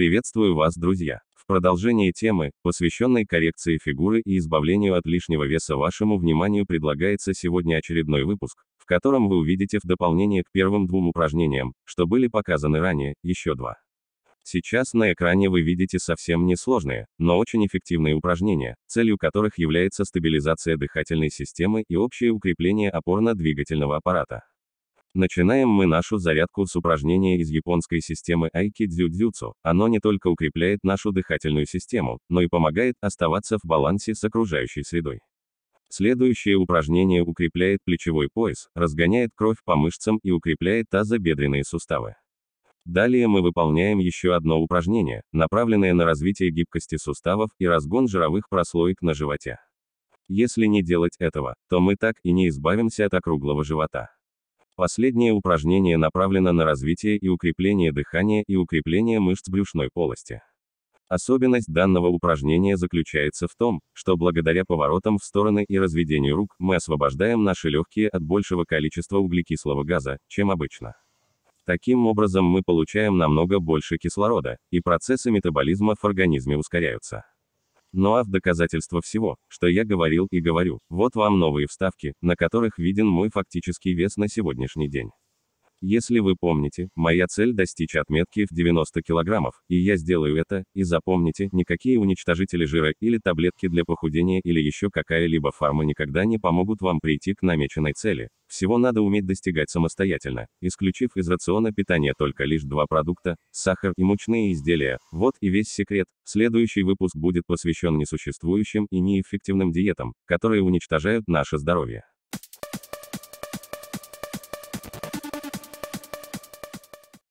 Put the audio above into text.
Приветствую вас, друзья! В продолжении темы, посвященной коррекции фигуры и избавлению от лишнего веса вашему вниманию предлагается сегодня очередной выпуск, в котором вы увидите в дополнение к первым двум упражнениям, что были показаны ранее, еще два. Сейчас на экране вы видите совсем несложные, но очень эффективные упражнения, целью которых является стабилизация дыхательной системы и общее укрепление опорно-двигательного аппарата. Начинаем мы нашу зарядку с упражнения из японской системы Айки Дзюдзюцу. Оно не только укрепляет нашу дыхательную систему, но и помогает оставаться в балансе с окружающей средой. Следующее упражнение укрепляет плечевой пояс, разгоняет кровь по мышцам и укрепляет тазобедренные суставы. Далее мы выполняем еще одно упражнение, направленное на развитие гибкости суставов и разгон жировых прослоек на животе. Если не делать этого, то мы так и не избавимся от округлого живота. Последнее упражнение направлено на развитие и укрепление дыхания и укрепление мышц брюшной полости. Особенность данного упражнения заключается в том, что благодаря поворотам в стороны и разведению рук мы освобождаем наши легкие от большего количества углекислого газа, чем обычно. Таким образом мы получаем намного больше кислорода, и процессы метаболизма в организме ускоряются. Ну а в доказательство всего, что я говорил и говорю, вот вам новые вставки, на которых виден мой фактический вес на сегодняшний день. Если вы помните, моя цель достичь отметки в 90 килограммов, и я сделаю это, и запомните, никакие уничтожители жира или таблетки для похудения или еще какая-либо фарма никогда не помогут вам прийти к намеченной цели. Всего надо уметь достигать самостоятельно, исключив из рациона питания только лишь два продукта – сахар и мучные изделия. Вот и весь секрет. Следующий выпуск будет посвящен несуществующим и неэффективным диетам, которые уничтожают наше здоровье.